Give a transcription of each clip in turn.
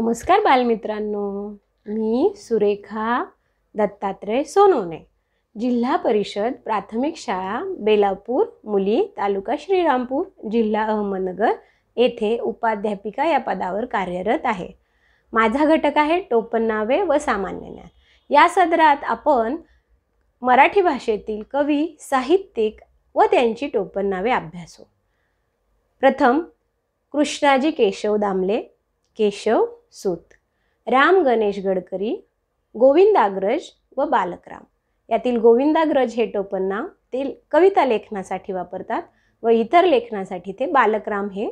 नमस्कार बालमित्रांनो मी सुरेखा दत्तात्रय सोनोने जिल्हा परिषद प्राथमिक शाळा बेलापूर मुली तालुका श्रीरामपूर जिल्हा अहमदनगर येथे उपाध्यापिका या पदावर कार्यरत आहे माझा घटक आहे टोपन नावे व सामान्य ज्ञान या सदरात आपण मराठी भाषेतील कवी साहित्यिक व त्यांची टोपन नावे अभ्यासू प्रथम कृष्णाजी केशव दामले केशव सूत राम गणेश गडकरी गोविंदाग्रज व बालकराम यातील गोविंदाग्रज हे टोपण नाव ते कविता लेखनासाठी वापरतात व इतर लेखनासाठी ते बालकराम हे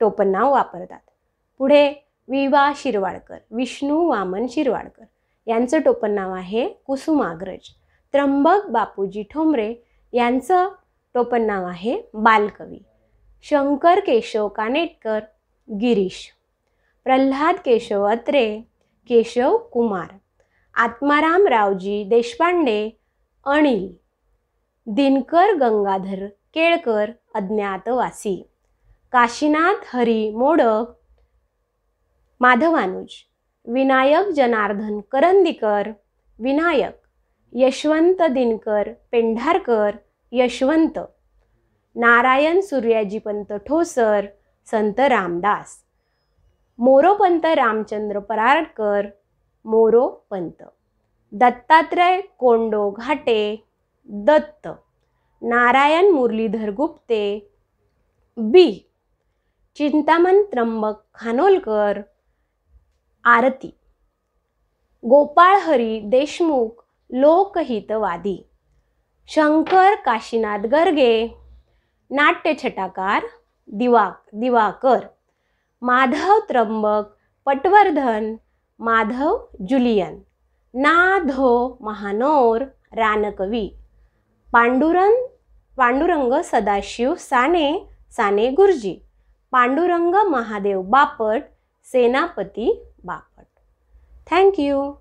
टोपण नाव वापरतात पुढे विवा शिरवाडकर विष्णू वामन शिरवाडकर यांचं टोपण नाव आहे कुसुमाग्रज त्र्यंबक बापूजी ठोंबरे यांचं टोपण नाव आहे बालकवी शंकर केशव कानेटकर गिरीश प्रल्हाद केशव अत्रे केशव कुमार आत्माराम रावजी देशपांडे अनिल दिनकर गंगाधर केळकर अज्ञातवासी काशीनाथ हरी मोडक माधवानुज विनायक जनार्दन करंदीकर विनायक यशवंत दिनकर पेंढारकर यशवंत नारायण सूर्याजीपंत ठोसर संत रामदास मोरोपंत रामचंद्र परारकर मोरोपंत दत्तात्रय कोंडो घाटे दत्त नारायण मुरलीधर गुप्ते बी चिंतामन त्र्यंबक खानोलकर आरती गोपाळ हरी देशमुख लोकहितवादी शंकर काशीनाथ गर्गे नाट्यछटाकार दिवा दिवाकर माधव त्र्यंबक पटवर्धन माधव जुलियन ना धो महानोर रानकवी पांडुरंग पांडुरंग सदाशिव साने साने गुरुजी पांडुरंग महादेव बापट सेनापती बापट थँक्यू